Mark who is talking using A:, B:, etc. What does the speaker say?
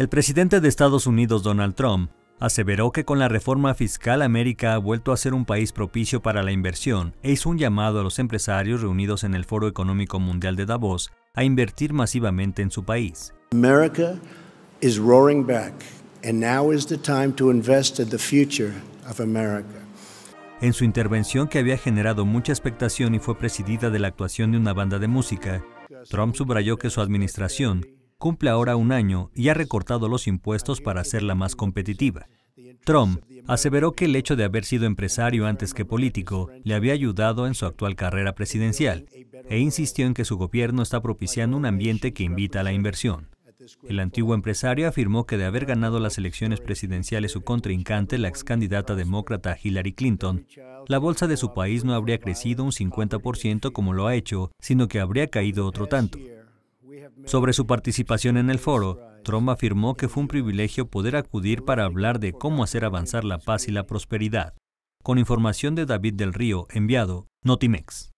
A: El presidente de Estados Unidos, Donald Trump, aseveró que con la reforma fiscal América ha vuelto a ser un país propicio para la inversión e hizo un llamado a los empresarios reunidos en el Foro Económico Mundial de Davos a invertir masivamente en su país. En su intervención que había generado mucha expectación y fue presidida de la actuación de una banda de música, Trump subrayó que su administración cumple ahora un año y ha recortado los impuestos para hacerla más competitiva. Trump aseveró que el hecho de haber sido empresario antes que político le había ayudado en su actual carrera presidencial e insistió en que su gobierno está propiciando un ambiente que invita a la inversión. El antiguo empresario afirmó que de haber ganado las elecciones presidenciales su contrincante, la ex candidata demócrata Hillary Clinton, la bolsa de su país no habría crecido un 50% como lo ha hecho, sino que habría caído otro tanto. Sobre su participación en el foro, Trump afirmó que fue un privilegio poder acudir para hablar de cómo hacer avanzar la paz y la prosperidad. Con información de David del Río, enviado Notimex.